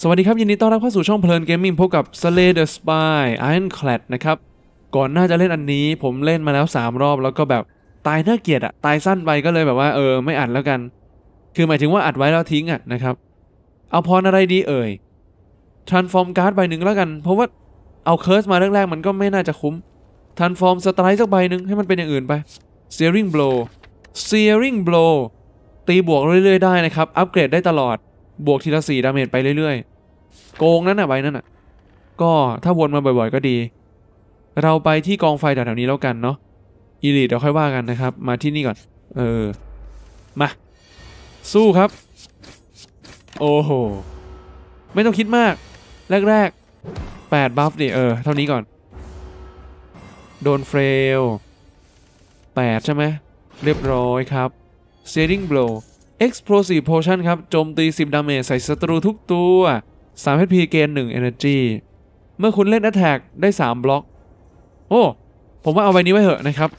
สวัสดีครับยินดีต้อนรับเข้าสู่ช่องเพลินเกมมิ่งพบกับ Slay the Spy Ironclad นะครับ ก่อนหน้าจะเล่นอันนี้ ผมเล่นมาแล้ว 3 รอบแล้วก็แบบ ตายน่าเกลียดอะตายสั้นไปก็เลยแบบว่าเออ ไม่อัดแล้วกัน คือหมายถึงว่าอัดไว้แล้วทิ้งอะนะครับ เอาพรอะไรดีเอ่ย transform card ใบหนึ่งแล้วกัน เพราะว่าเอา Curse มาแรกๆมันก็ไม่น่าจะคุ้ม transform strike สักใบหนึ่งให้มันเป็นอย่างอื่นไป searing blow searing blow ตีบวกเรื่อยๆ ได้นะครับอัปเกรดได้ตลอดบวกทีละสี่ดาเมจไปเรื่อย ๆ โกงนั่นน่ะใบนั่นน่ะ ก็ถ้าวนมาบ่อย ๆก็ดี เราไปที่กองไฟแถวๆนี้แล้วกันเนาะอีลีเดี๋ยวค่อยว่ากัน นะ ครับ มาที่นี่ก่อน เออ มา สู้ครับ โอ้โห ไม่ต้องคิดมาก แรกๆแปดบัฟดิเออ เท่านี้ก่อนโดนเฟลแปดใช่ไหมเรียบร้อยครับเซ e e r i n g Blow Explosive Potion ครับโจมตี 10ดาเมจใส่ศัตรูทุกตัว 3 HP เกณฑ์1 Energy เมื่อคุณเล่น Attack ได้3บล็อกโอ้ ผมว่าเอาไว้นี้ไว้เหอะนะครับ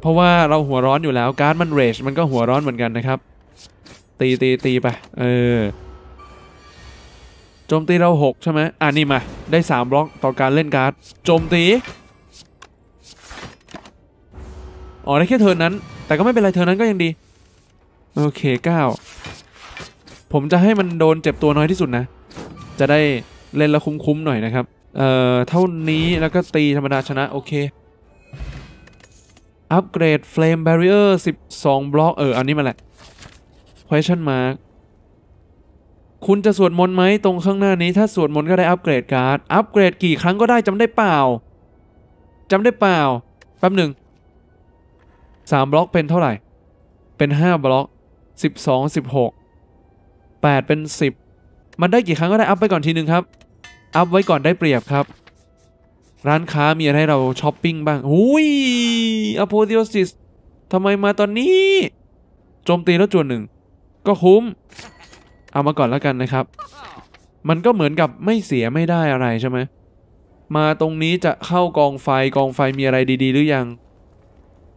เพราะว่าเราหัวร้อนอยู่แล้วการ์ดมันเรชมันก็หัวร้อนเหมือนกันนะครับ ตีตีตีไปเออโจมตีเรา 6 ใช่ไหมอ่านี่มาได้3บล็อกต่อการเล่นการ์ดโจมตี อ๋อได้แค่เทินนั้น แต่ก็ไม่เป็นไรเทินนั้นก็ยังดีโอเคเก้าผมจะให้มันโดนเจ็บตัวน้อยที่สุดนะ จะได้เล่นละคุ้มๆหน่อยนะครับ เอ่อเท่านี้แล้วก็ตีธรรมดาชนะโอเค อัปเกรดเฟลมบรียร์สิบสองบล็อกเอออันนี้มาแหละ question mark คุณจะสวดมนต์ไหมตรงข้างหน้านี้ ถ้าสวดมนต์ก็ได้อัปเกรดการ์ด อัปเกรดกี่ครั้งก็ได้จำได้เปล่าจำได้เปล่า แป๊บหนึ่งสามบล็อกเป็นเท่าไหร่เป็นห้าบล็อก12 16 8 เป็น 10 มันได้กี่ครั้งก็ได้อัพไปก่อนทีนึงครับ อัพไว้ก่อนได้เปรียบครับ ร้านค้ามีอะไรให้เราช้อปปิ้งบ้าง หุยอโพเิโอซิสทำไมมาตอนนี้โจมตีแล้วจวนหนึ่งก็คุ้ม เอามาก่อนแล้วกันนะครับ มันก็เหมือนกับไม่เสียไม่ได้อะไรใช่ไหมมาตรงนี้จะเข้ากองไฟกองไฟมีอะไรดี ๆ หรือยัง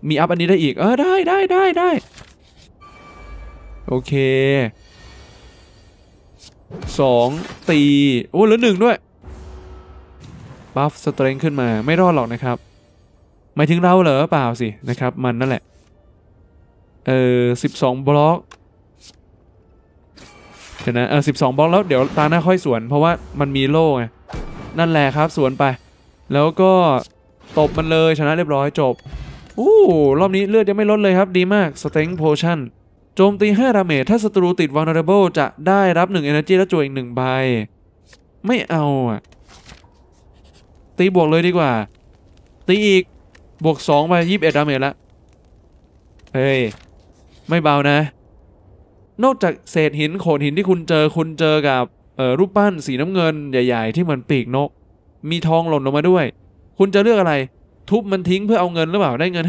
มีอัพ อันนี้ได้อีก เออได้ได้ได้ได้ไดโอเคสองตี โอ้แหลือหนึ่งด้วยบัฟสเตรนขึ้นมาไม่รอดหรอกนะครับหมายถึงเราเหรอเปล่า สิ นะครับ มันนั่นแหละ เออสิบสองบล็อกเดี๋ยวนะเออสิบสองบล็อกแล้ว เดี๋ยวตาหน้าค่อยสวนเพราะว่ามันมีโล่ไง นั่นแหละครับสวนไป แล้วก็ตบมันเลยชนะเรียบร้อยจบโอ้รอบนี้ เลือดยังไม่ลดเลยครับดีมากสเต็งโพชั่นโจมตี5ดาเมจถ้าศัตรูติด vulnerable จะได้รับ 1 energy และจูวอีก 1 ใบ ไม่เอาอะตีบวกเลยดีกว่า ตีอีก บวก2ไป21ดาเมจละเฮ้ย ไม่เบานะ นอกจากเศษหินโขดหินที่คุณเจอ คุณเจอกับ รูปปั้น สีน้ำเงินใหญ่ ๆ ที่เหมือนปีกนก มีทองหล่นลงมาด้วย คุณจะเลือกอะไร ทุบมันทิ้งเพื่อเอาเงินหรือเปล่า ได้เงิน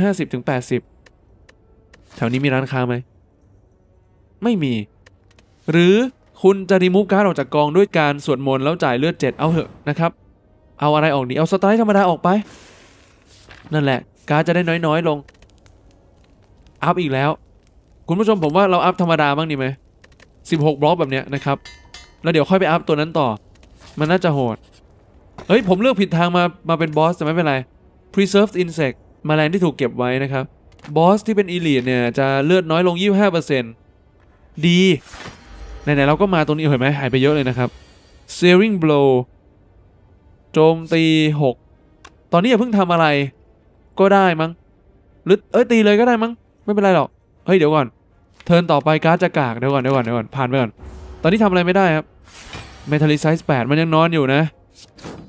50-80 แถวนี้มีร้านค้าไหมไม่มี หรือคุณจะรีมูฟการ์ดออกจากกองด้วยการสวดมนต์แล้วจ่ายเลือดเจ็ดเอาเถอะนะครับ เอาอะไรออกดีเอาสไตล์ธรรมดาออกไป นั่นแหละการ์จะได้น้อยๆ ลง อัพอีกแล้ว คุณผู้ชมผมว่าเราอัพธรรมดาบ้างดีไหมสิบหกบล็อกแบบเนี้ยนะครับ แล้วเดี๋ยวค่อยไปอัพตัวนั้นต่อ มันน่าจะโหดเฮ้ยผมเลือกผิดทางมามาเป็นบอสแต่ไม่เป็นไร preserved insect แมลงที่ถูกเก็บไว้นะครับบอสที่เป็นอีลีทเนี่ยจะเลือดน้อยลง25%ดี ไหน ๆ เราก็มาตรงนี้เห็นไหมหายไปเยอะเลยนะครับ Searing Blow โจมตี 6 ตอนนี้อย่าเพิ่งทำอะไร ก็ได้มั้งหรือเอ้ยตีเลยก็ได้มั้งไม่เป็นไรหรอก เฮ้ยเดี๋ยวก่อน เทิร์นต่อไปการ์ดจะกากเดี๋ยวก่อนเดี๋ยวก่อนเดี๋ยวก่อนผ่านไปก่อน ตอนนี้ทำอะไรไม่ได้ครับ m e t a l l i c i z e 8มันยังนอนอยู่นะ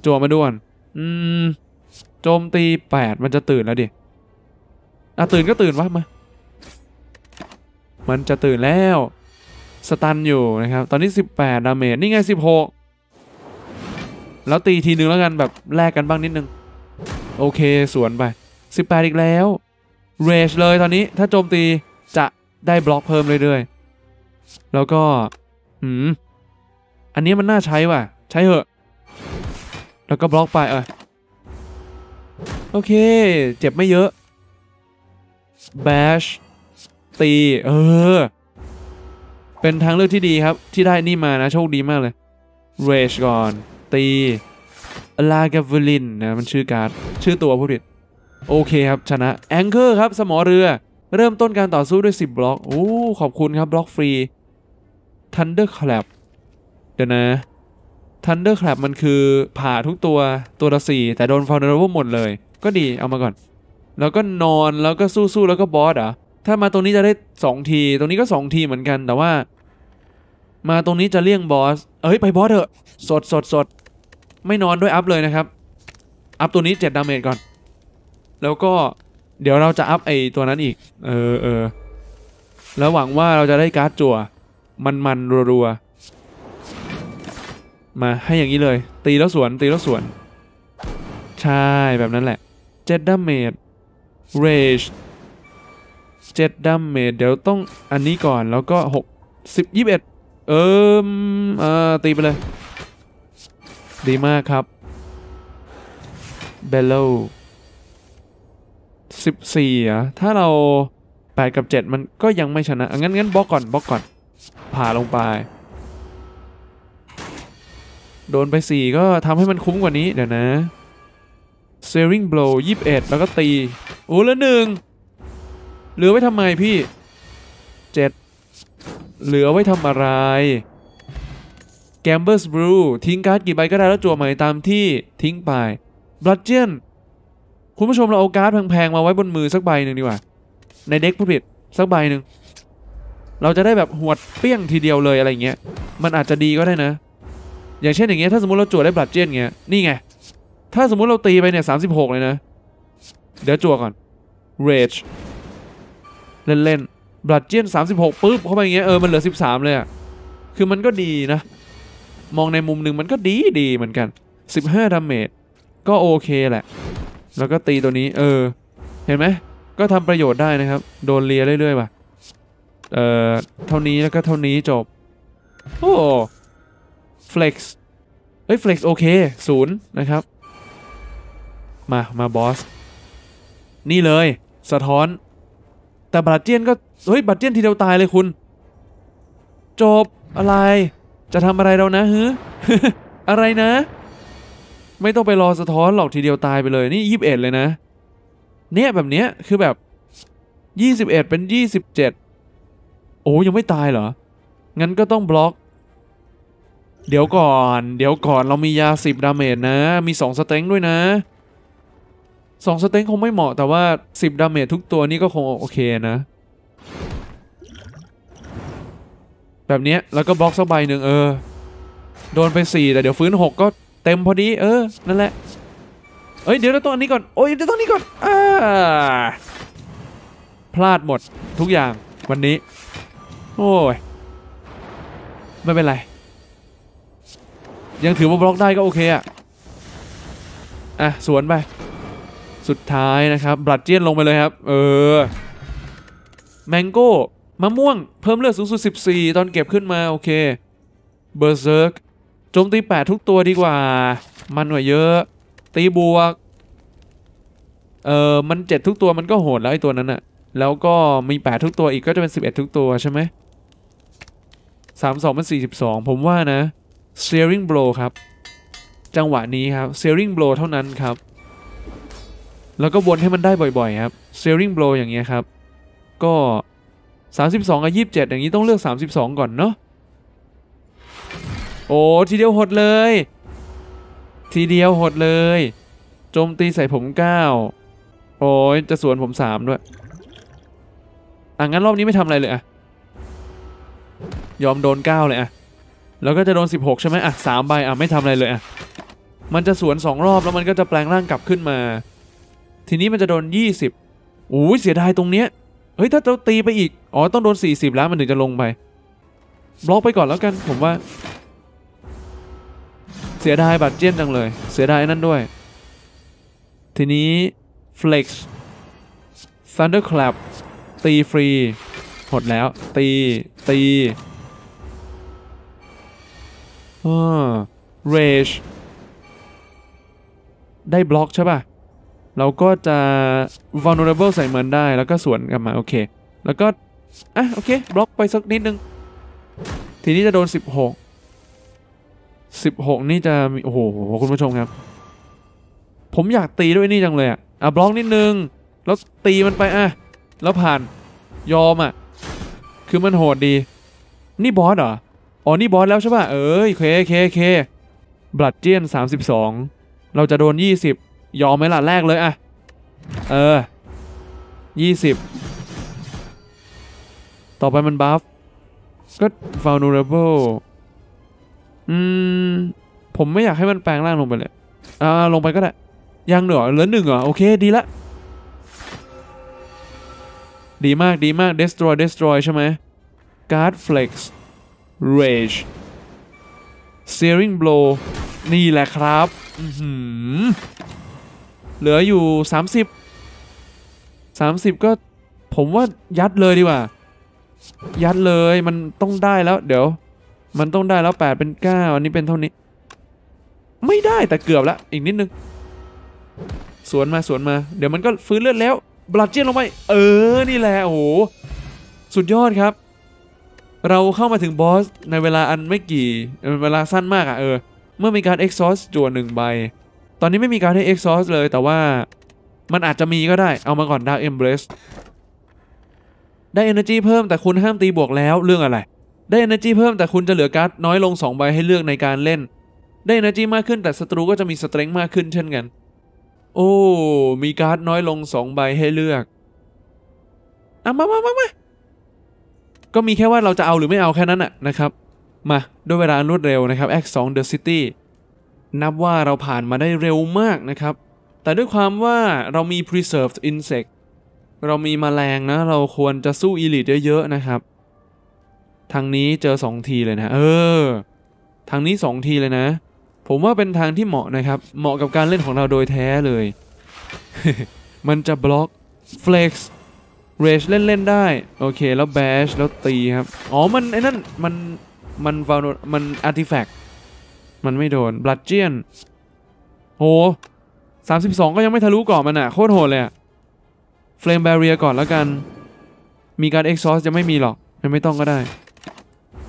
จัวมาด่วนอืมโจมตี 8 มันจะตื่นแล้วดิอ่ะตื่นก็ตื่นวะมามันจะตื่นแล้วสตันอยู่นะครับ ตอนนี้ 18 ดาเมจนี่ไง 16 แล้วตีทีนึงแล้วกันแบบแลกกันบ้างนิดนึง โอเค สวนไป 18 อีกแล้วเรชเลยตอนนี้ถ้าโจมตีจะได้บล็อกเพิ่มเรื่อยๆแล้วก็อืม อันนี้มันน่าใช้ว่ะ ใช้เหอะ แล้วก็บล็อกไปเออโอเคเจ็บไม่เยอะแบชตี เออ เป็นทางเลือกที่ดีครับที่ได้นี่มานะ โชคดีมากเลยเรชก่อน ตีลากาเวลินนะมันชื่อการ์ด ชื่อตัวผู้ผิดโอเคครับชนะแองเกอร์ครับสมอเรือ เริ่มต้นการต่อสู้ด้วย 10 บล็อกโอ้ขอบคุณครับบล็อกฟรีทันเดอร์คลับเดี๋ยวนะทันเดอร์คลับมันคือผ่าทุกตัวตัวละสี่ แต่โดนฟาวเดอร์หมดเลย ก็ดีเอามาก่อนแล้วก็นอนแล้วก็สู้ๆแล้วก็บอสอ่ะถ้ามาตรงนี้จะได้สองที ตรงนี้ก็สองทีเหมือนกัน แต่ว่า มาตรงนี้จะเลี่ยงบอสเอ้ยไปบอสเถอะสดสดสด ไม่นอนด้วยอัพเลยนะครับ อัพตัวนี้เจ็ดาเมจก่อน แล้วก็เดี๋ยวเราจะอัพไอตัวนั้นอีก เออเออ แล้วหวังว่าเราจะได้การ์ดจั่วมันมันรัว ๆ มาให้อย่างนี้เลยตีแล้วสวนตีแล้วสวน ใช่แบบนั้นแหละเจ็ดดาเมจเรจ7ดัมเมจเดี๋ยวต้องอันนี้ก่อนแล้วก็ 6 10 21 เอิมเอ่อตีไปเลย ดีมากครับเบลโล14อ่ะถ้าเรา 8 กับ 7 มันก็ยังไม่ชนะ งั้นงั้นบล็อกก่อนบล็อกก่อน ผ่าลงไป โดนไป 4 ก็ทำให้มันคุ้มกว่านี้เดี๋ยวนะ s e a r i n g blow 21 แล้วก็ตีโอ้ละหนึ่งเหลือไว้ทำไมพี่เจ็ดเหลือไว้ทำอะไร Gambler's Brew ทิ้งการ์ดกี่ใบก็ได้แล้วจั่วใหม่ตามที่ทิ้งไป Bludgeon คุณผู้ชมเราเอาการ์ดแพงๆมาไว้บนมือสักใบหนึ่งดีกว่าในเด็กผู้ผิดสักใบหนึ่ง เราจะได้แบบหวดเปี้ยงทีเดียวเลยอะไรเงี้ย มันอาจจะดีก็ได้นะ อย่างเช่นอย่างเงี้ยถ้าสมมติเราจั่วได้บลัดเจียนเงี้ยนี่ไงถ้าสมมติเราตีไปเนี่ยสาเลยนะ เดี๋ยวจั่วก่อน rage เล่นๆบลัดเจียน36ปุ๊บ เข้าไปอย่างเงี้ย เออ มันเหลือ 13 เลยอะคือมันก็ดีนะ มองในมุมหนึ่งมันก็ดีดีเหมือนกัน 15ดาเมจ ก็โอเคแหละ แล้วก็ตีตัวนี้ เออ เห็นไหม ก็ทำประโยชน์ได้นะครับ โดนเลียเรื่อยๆป่ะ เอ่อ เท่านี้แล้วก็เท่านี้จบ โอ้เฟล็กซ์เฮ้ย เฟล็กซ์โอเค ศูนย์นะครับ มา มาบอส นี่เลย สะท้อนแต่บาดเจียนก็เฮ้ยบาดเจียนทีเดียวตายเลยคุณ จบอะไรจะทำอะไรเรานะฮึอะไรนะ ไม่ต้องไปรอสะท้อนหรอกทีเดียวตายไปเลยนี่ยี่สิบเอ็ดเลยนะ เนี่ยแบบเนี้ยคือแบบยี่สิบเอ็ดเป็นยี่สิบเจ็ดโอ้ยังไม่ตายเหรอ งั้นก็ต้องบล็อก เดี๋ยวก่อน เดี๋ยวก่อนเรามียาสิบดาเมจนะ มีสองสเต็งด้วยนะสองสเต็งคงไม่เหมาะแต่ว่าสิบดาเมจทุกตัวนี่ก็คงโอเคนะ แบบนี้แล้วก็บล็อกสักใบหนึ่งเออ โดนไปสี่แต่เดี๋ยวฟื้นหกก็เต็มพอดีเออ นั่นแหละ เอ้ยเดี๋ยวตัวนี้ก่อน โอ้ยเดี๋ยวตัวนี้ก่อนอาพลาดหมดทุกอย่างวันนี้โอ้ยไม่เป็นไร ยังถือว่าบล็อกได้ก็โอเคอะอ่ะ สวนไปสุดท้ายนะครับบลัดเจียนลงไปเลยครับ เออ แมงโก้ มะม่วง เพิ่มเลือดสูงสุด 14 ตอนเก็บขึ้นมา โอเค เบอร์เซิร์ก โจมตี 8 ทุกตัวดีกว่า มันหว่าเยอะ ตีบวกเออ มัน 7 ทุกตัวมันก็โหดแล้วไอตัวนั้นอะแล้วก็มี 8 ทุกตัวอีกก็จะเป็น 11 ทุกตัวใช่ไหมสามสองป็นสี่สิบสองผมว่านะ s ซ e e r i n g blow ครับ จังหวะนี้ครับ s ซ e e r i n g blow เท่านั้นครับแล้วก็วนให้มันได้บ่อยๆ ครับเซร e r i n บ b อย่างเงี้ยครับ ก็ 32กับ27อย่างนี้ต้องเลือก 32 ก่อนเนาะโอ้ทีเดียวหดเลย ทีเดียวหดเลยโจมตีใส่ผม9โอ้ยจะสวนผม3ด้วยอ่ะงั้นรอบนี้ไม่ทำอะไรเลยอะยอมโดน 9 เลยอะแล้วก็จะโดน 16ใช่ไหมอ่ะ3ใบอ่ะไม่ทำอะไรเลยอะมันจะสวน2รอบแล้วมันก็จะแปลงร่างกลับขึ้นมาทีนี้มันจะโดน 20อู้เสียดายตรงเนี้ย เฮ้ย ถ้าเราตีไปอีก อ๋อ ต้องโดน 40 แล้วมันถึงจะลงไป บล็อกไปก่อนแล้วกันผมว่า เสียดายบัตรเจียนจังเลยเสียดายนั่นด้วย ทีนี้ Flex Thunderclap ตีฟรีหมดแล้ว ตี ตีเออ Rage ได้บล็อกใช่ป่ะเราก็จะ vulnerable ใส่เมอนได้ แล้วก็สวนกลับมา โอเค แล้วก็ อ่ะโอเค บล็อกไปสักนิดนึง ทีนี้จะโดน 16 16 นี่จะมี โอ้โห คุณผู้ชมครับ ผมอยากตีด้วยนี่จังเลยอ่ะ อ่ะ บล็อกนิดนึง แล้วตีมันไปอ่ะ แล้วผ่านยอมอ่ะ คือมันโหดดี นี่บอสเหรอ อ๋อ นี่บอสแล้วใช่ป่ะ เอ้ย เคเคเคบลัดเจียน 32 เราจะโดน 20ยอมไหมล่ะแรกเลยอะเออยี่สิบต่อไปมันบัฟก็ vulnerable อืมผมไม่อยากให้มันแปลงร่างลงไปเลยอ่าลงไปก็ได้ยังเหรอเหลือหนึ่งเหรอ โอเค ดีละดีมากดีมาก destroy destroy ใช่ไหม guard flex rage searing blow นี่แหละครับเหลืออยู่ 30 30 ก็ผมว่ายัดเลยดีกว่า ยัดเลยมันต้องได้แล้วเดี๋ยว มันต้องได้แล้ว 8 เป็น 9 อันนี้เป็นเท่านี้ ไม่ได้แต่เกือบละอีกนิดนึงสวนมาสวนมาเดี๋ยวมันก็ฟื้นเลือดแล้วบลัดเจียนลงไปเออนี่แหละโอ้โหสุดยอดครับ เราเข้ามาถึงบอสในเวลาอันไม่กี่เวลาสั้นมากอะ่ะเออ เมื่อมีการเอ็กซอสจั่วหนึ่งใบตอนนี้ไม่มีการให้เ x ็ก u อสเลยแต่ว่ามันอาจจะมีก็ได้ เอามาก่อน dark embrace ได้ energy เพิ่มแต่คุณห้ามตีบวกแล้วเรื่องอะไรได้ energy เพิ่มแต่คุณจะเหลือการ์ดน้อยลง 2 ใบให้เลือกในการเล่นได้ energy มากขึ้นแต่ศัตรูก็จะมี strength มากขึ้นเช่นกัน โอ้มีการ์ดน้อยลง 2 ใบให้เลือกอ่ะมามามามาก็มีแค่ว่าเราจะเอาหรือไม่เอาแค่นั้นอะนะครับมาด้วยเวลารวดเร็วนะครับ X2 The City นับว่าเราผ่านมาได้เร็วมากนะครับ แต่ด้วยความว่าเรามี preserved insect เรามีมแมลงนะ เราควรจะสู้อีลิทเยอะๆ นะครับ ทางนี้เจอ 2 ทีเลยนะ เออ ทางนี้ 2 ทีเลยนะ ผมว่าเป็นทางที่เหมาะนะครับ เหมาะกับการเล่นของเราโดยแท้เลย มันจะบล็อก flex เรชเล่นๆ ได้ โอเค แล้วแบชแล้วตีครับ อ๋อ มันไอ้นั่น มัน มันวาลมันอาร์ติแฟกตมันไม่โดน บลัดเจียนโหสามสิบสองก็ยังไม่ทะลุก่อนมันอะโคตรโหดเลยอะเฟรมแบเรียก่อนแล้วกัน มีการเอ็กซอสจะไม่มีหรอกัไม่ต้องก็ได้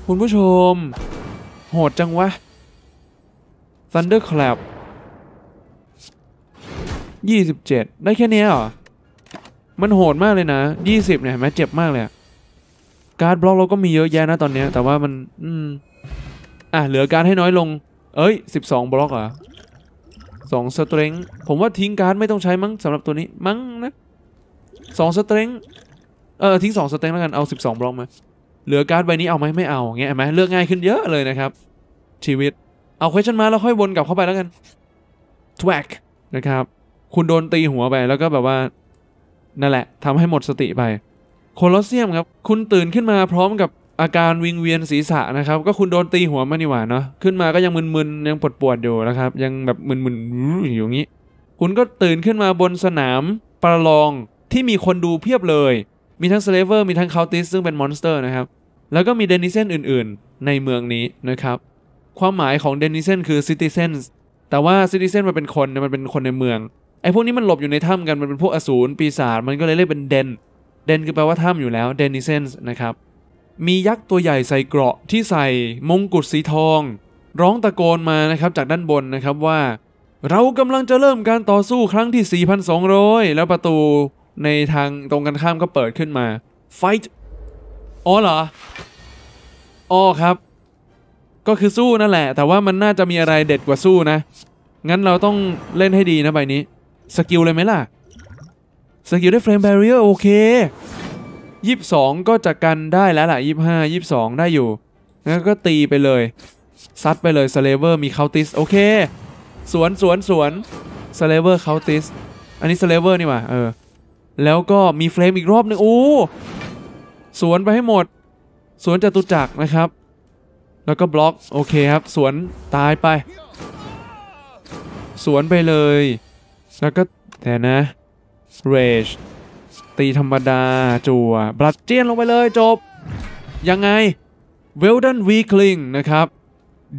คุณผู้ชม โหดจังวะันเดอร์คลับยี่สิบเจ็ดได้แค่นี้เหรอ มันโหดมากเลยนะยี่สิบเนี่ยแม่เจ็บมากเลย การ์ดบล็อกเราก็มีเยอะแยะนะตอนนี้ แต่ว่ามันอืมอ่ะ เหลือการให้น้อยลงเอ้ย12 บล็อกเหรอสองสเตรงผมว่าทิ้งการ์ดไม่ต้องใช้มั้งสำหรับตัวนี้มั้งนะสองสเตรงเออทิ้งสองสเตรงแล้วกันเอา 12บล็อกมาเหลือการ์ดใบนี้เอาไหมไม่เอาเงี้ยไหมเลือกง่ายขึ้นเยอะเลยนะครับชีวิตเอาเควชั i นมาแล้วค่อยวนกลับเข้าไปแล้วกันทวักนะครับ คุณโดนตีหัวไป แล้วก็แบบว่านั่นแหละทำให้หมดสติไปโคลอสเซียมครับ คุณตื่นขึ้นมาพร้อมกับอาการวิงเวียนศีรษะนะครับ ก็คุณโดนตีหัวมานี่หว่าเนาะขึ้นมาก็ยังมึนๆยังปวดปวดอยู่นะครับ ยังแบบมึนๆอยู่อย่างนี้ คุณก็ตื่นขึ้นมาบนสนามประลอง ที่มีคนดูเพียบเลย มีทั้งสเลเวอร์มีทั้งคาวติสซึ่งเป็นมอนสเตอร์นะครับ แล้วก็มีเดนิเซนอื่นๆ ในเมืองนี้นะครับ ความหมายของเดนิเซนคือซิติเซน์แต่ว่าซิติเซนมันเป็นคนมันเป็นคนในเมืองไอ้พวกนี้มันหลบอยู่ในถ้ำกันมันเป็นพวกอสูรปีศาจมันก็เลยเรียกเป็นเดน เดนคือแปลว่าถ้ำอยู่แล้วเดนิเซนนะครับมียักษ์ตัวใหญ่ใส่เกราะที่ใส่มงกุฎสีทอง ร้องตะโกนมานะครับจากด้านบนนะครับว่า เรากำลังจะเริ่มการต่อสู้ครั้งที่ 4,200 แล้วประตูในทางตรงกันข้ามก็เปิดขึ้นมา fight อ๋อเหรออ๋อครับ ก็คือสู้นั่นแหละ แต่ว่ามันน่าจะมีอะไรเด็ดกว่าสู้นะ งั้นเราต้องเล่นให้ดีนะใบนี้สกิลเลยไหมล่ะสกิลได้เฟรมแบเรียโอเคยี่สิบสองก็จะกันได้แล้วล่ะยี่สิบห้ายี่สิบสองได้อยู่งั้นก็ตีไปเลย ซัดไปเลยสเลเวอร์มีเคาติสโอเค สวนสวนสวนสเลเวอร์เคาติส อันนี้สเลเวอร์นี่ว่าเออแล้วก็มีเฟรมอีกรอบนึงโอ้สวนไปให้หมด สวนจตุจักรนะครับ แล้วก็บล็อกโอเคครับ สวนตายไป สวนไปเลย แล้วก็แต่นะเรชตีธรรมดาจั่วบลัดเจียนลงไปเลยจบ ยังไงเวลดันวีคลิงนะครับ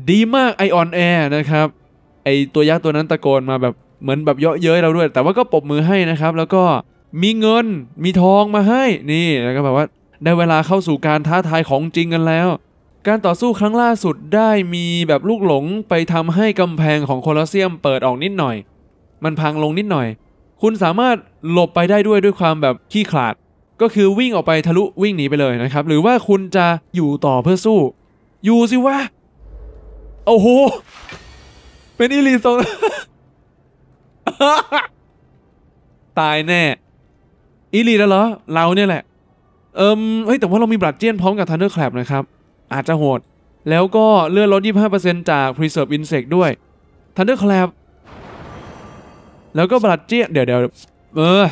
ดีมากไอออนแอร์นะครับไอตัวยักษ์ตัวนั้นตะโกนมาแบบเหมือนแบบเยอะเย้ยเราด้วย แต่ว่าก็ปบมือให้นะครับ แล้วก็มีเงินมีทองมาให้ นี่แล้วก็แบบว่าได้เวลาเข้าสู่การท้าทายของจริงกันแล้ว การต่อสู้ครั้งล่าสุดได้มีแบบลูกหลงไปทำให้กำแพงของโคลอเซียม เปิดออกนิดหน่อย มันพังลงนิดหน่อยคุณสามารถหลบไปได้ด้วยด้วยความแบบ ขี้ขลาด ก็คือวิ่งออกไปทะลุวิ่งหนีไปเลยนะครับ หรือว่าคุณจะอยู่ต่อเพื่อสู้อยู่สิวะโอ้โห เป็นอิลีสองตายแน่อิลีแล้วเหรอ เราเนี่ยแหละ เอิมเฮ้ยแต่ว่าเรามีบัตรเจียนพร้อมกับทันเดอร์แคลปนะครับ อาจจะโหดแล้วก็เลื่อนลด 25%จากพรีเซิร์ฟอินเสกด้วยทันเดอร์แคลปแล้วก็บลัดเจียนเดี๋ยวเดี๋ยวเออ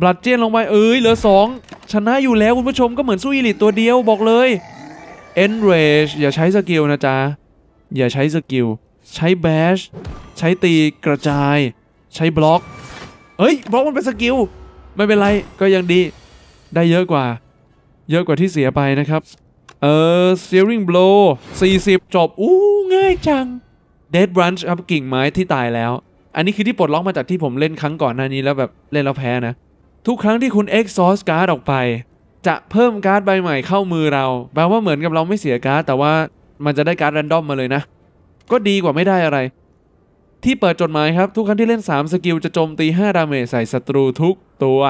บลัดเจียนลงไปเอ้ย เหลือสองชนะอยู่แล้ว คุณผู้ชมก็เหมือนสู้อีลิตตัวเดียวบอกเลย Enrage อย่าใช้สกิลนะจ๊ะ อย่าใช้สกิล ใช้แบช ใช้ตีกระจาย ใช้บล็อกเฮ้ยบล็อกมันเป็นสกิล ไม่เป็นไร ก็ยังดี ได้เยอะกว่า เยอะกว่าที่เสียไปนะครับ เออ Searing Blow 40 จบ อู้ง่ายจัง Dead Branch ครับกิ่งไม้ที่ตายแล้วอันนี้คือที่ปลดล็อกมาจากที่ผมเล่นครั้งก่อนหน้านี้แล้วแบบเล่นแล้วแพ้นะ ทุกครั้งที่คุณเอ็กซอร์สการ์ดออกไป จะเพิ่มการ์ดใบใหม่เข้ามือเราแปลว่าเหมือนกับเราไม่เสียการ์ด แต่ว่ามันจะได้การ์ดแรนดอมมาเลยนะ ก็ดีกว่าไม่ได้อะไร ที่เปิดจดหมายครับทุกครั้งที่เล่น3สกิลจะโจมตี 5 ดาเมจใส่ศัตรู ทุกตัว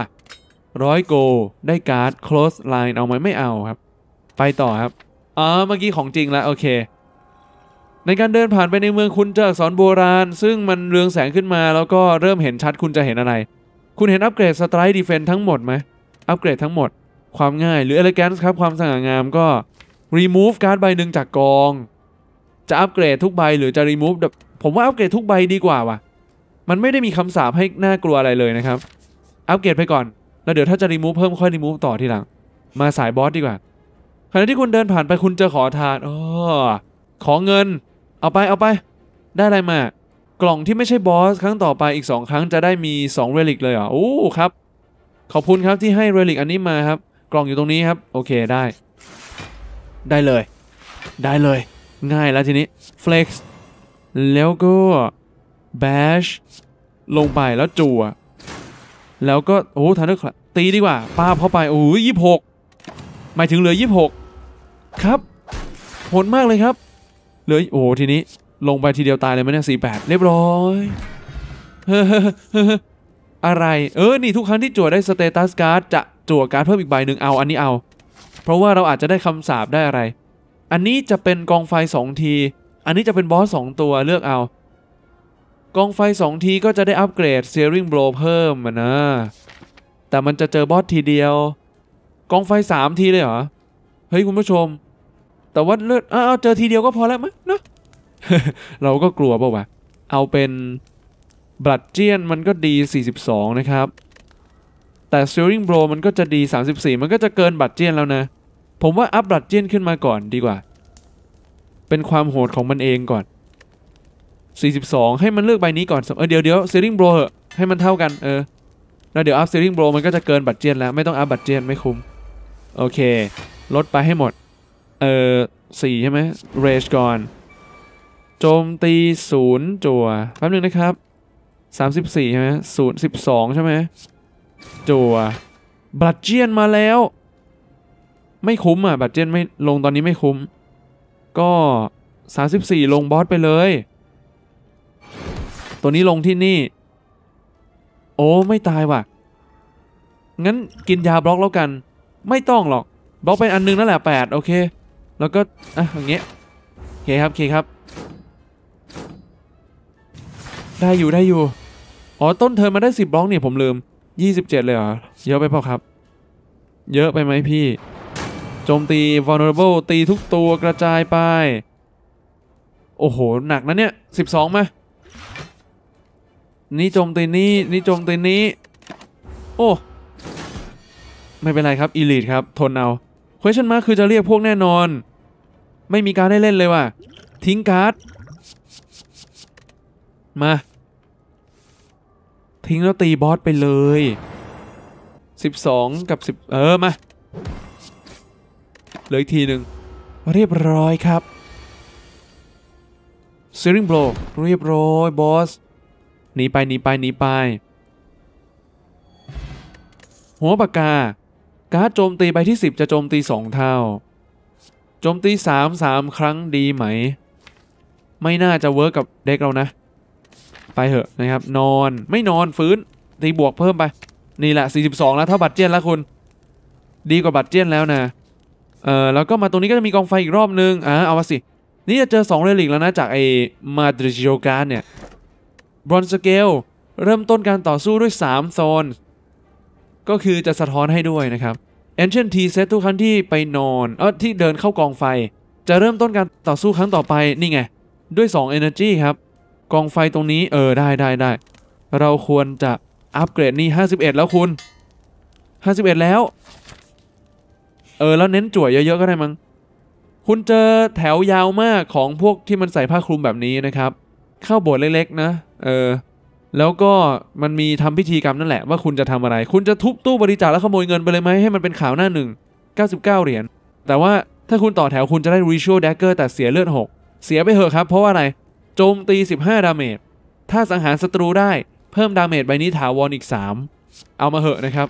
ร้อยโกได้การ์ดคลอสไลน์เอาไหมไม่เอาครับไปต่อครับอ๋อเมื่อกี้ของจริงแล้วโอเคในการเดินผ่านไปในเมืองคุณจะอักษรโบราณ ซึ่งมันเรืองแสงขึ้นมาแล้วก็เริ่มเห็นชัดคุณจะเห็นอะไร คุณเห็นอัปเกรดสไตร์ดีเฟนทั้งหมดไหม อัปเกรดทั้งหมด ความง่าย หรือเอลแกนซ์ครับความสง่างามก็รีมูฟการ์ดใบหนึ่งจากกอง จะอัปเกรดทุกใบหรือจะรีมูฟผมว่าอัปเกรดทุกใบดีกว่าว่ะ มันไม่ได้มีคำสาปให้น่ากลัวอะไรเลยนะครับอัปเกรดไปก่อน แล้วเดี๋ยวถ้าจะรีมูฟเพิ่มค่อยรีมูฟต่อทีหลังมาสายบอสดีกว่าขณะที่คุณเดินผ่านไปคุณเจอขอทานอ๋อขอเงินเอาไปเอาไปได้อะไรมากล่องที่ไม่ใช่บอสครั้งต่อไปอีก 2 ครั้งจะได้มี2เรลิกเลยเหรอโอ้ครับ ขอบคุณครับที่ให้เรลิกอันนี้มาครับ กล่องอยู่ตรงนี้ครับโอเคได้ ได้เลยได้เลยง่ายแล้วทีนี้ flex แล้วก็ bash ลงไปแล้วจั่วแล้วก็โอ้ทันทีตีดีกว่าป้าเข้าไปโอ้ยยี่หกหมายถึงเหลือยี่หกครับโหดมากเลยครับเลยโอ้ทีนี้ลงไปทีเดียวตายเลยมั้ยเนี่ยสี่แปดเรียบร้อย อะไร เออ นี่ทุกครั้งที่จั่วได้สเตตัสการ์ดจะจั่วการ์ดเพิ่มอีกใบหนึ่งเอาอันนี้เอา เพราะว่าเราอาจจะได้คำสาบได้อะไร อันนี้จะเป็นกองไฟสองที อันนี้จะเป็นบอสสองตัวเลือกเอา กองไฟสองทีก็จะได้อัปเกรดเซอริงโบรเพิ่มนะ แต่มันจะเจอบอสทีเดียวกองไฟสามทีเลยเหรอเฮ้ยคุณผู้ชมแต่ว่าเลือดเอาเจอที เดียวก็พอแล้วมั้งเนาะเราก็กลัวป่าวะเอาเป็นบลัดเจียนมันก็ดี 42 นะครับแต่ซิลลิงโบรมันก็จะดี 34 มันก็จะเกินบลัดเจียนแล้วนะผมว่าอัพบลัดเจียนขึ้นมาก่อนดีกว่า เป็นความโหดของมันเองก่อน 42 ให้มันเลือกใบนี้ก่อนเออเดี๋ยวเดี๋ยวซิลลิงโบรเหอะให้มันเท่ากันเออ แล้วเดี๋ยวอัพซิลลิงโบรมันก็จะเกินบลัดเจียนแล้วไม่ต้องอัพบลัดเจียนไม่คุ้มโอเคลดไปให้หมดเออสี่ใช่ไหมเรชก่อนโจมตีศูนย์จั่วแป๊บนึงนะครับสามสิบสี่ใช่ไหมศูนย์สิบสองใช่ไหมจั่วบัตเจียนมาแล้ว ไม่คุ้มอ่ะบัตเจียนไม่ลงตอนนี้ไม่คุ้ม ก็สามิบี่ลงบอสไปเลย ตัวนี้ลงที่นี่ โอ้ไม่ตายว่ะ งั้นกินยาบล็อกแล้วกัน ไม่ต้องหรอก บล็อกเป็นอันนึงนั่นแหละแปดโอเคแล้วก็ อ่ะ อย่างเงี้ยโอเคครับ โอเคครับ ได้อยู่ได้อยู่ อ๋อต้นเทอมมาได้สิบบล็อกเนี่ยผมลืมยี่สิบเจ็ดเลยเหรอ เยอะไปเปล่าครับ เยอะไปไหมพี่โจมตี vulnerable ตีทุกตัวกระจายไป โอ้โห หนักนะเนี่ยสิบสองมานี่โจมตีนี้นี่โจมตีนี้โอ้ ไม่เป็นไรครับ อีลิทครับทนเอา question mark คือจะเรียกพวกแน่นอนไม่มีการได้เล่นเลยว่ะ ทิ้งการ์ด มา ทิ้งแล้วตีบอสไปเลย 12 กับ 10 เออมาเหลืออีกทีหนึ่งเรียบร้อยครับซีริงโบรเรียบร้อยบอสหนีไปหนีไปหนีไป หัวปากกา การ์ดโจมตีไปที่ 10 จะโจมตี 2 เท่าโจมตีสามสามครั้งดีไหม ไม่น่าจะเวิร์กกับเด็กเรานะ ไปเถอะนะครับ นอนไม่นอนฟื้นตีบวกเพิ่มไปนี่แหละ 42 แล้วเท่าบัตรเจียนแล้วคุณ ดีกว่าบัตรเจียนแล้วนะ เออแล้วก็มาตรงนี้ก็จะมีกองไฟอีกรอบนึงอ่าเอาสิ นี่จะเจอ 2 เรลิกแล้วนะจาก ไอ้ มาดริจิโอการเนี่ยบรอนสเกลเริ่มต้นการต่อสู้ด้วย3โซนก็คือจะสะท้อนให้ด้วยนะครับ Ancient T Set ทุกครั้งที่ไปนอนเออที่เดินเข้ากองไฟจะเริ่มต้นการต่อสู้ครั้งต่อไปนี่ไง ด้วย 2 Energy ครับ กองไฟตรงนี้ เออได้ได้ได้ เราควรจะอัปเกรดนี่ 51 แล้วคุณ 51 แล้ว เออแล้วเน้นจ่วเยอะ ๆ ก็ได้มั้งคุณเจอแถวยาวมากของพวกที่มันใส่ผ้าคลุมแบบนี้นะครับ เข้าโบสถ์เล็ก ๆ นะ เออแล้วก็มันมีทำพิธีกรรมนั่นแหละว่าคุณจะทำอะไร คุณจะทุบตู้บริจาคแล้วขโมยเงินไปเลยไหมให้มันเป็นข่าวหน้าหนึ่ง 99 เหรียญ แต่ว่าถ้าคุณต่อแถวคุณจะได้ Ritual Dagger แต่เสียเลือด 6 เสียไปเหอะครับเพราะว่าอะไร โจมตี 15 ดาเมจ ถ้าสังหารศัตรูได้เพิ่มดาเมจใบนี้ถาวรออีก 3 เอามาเหอะนะครับ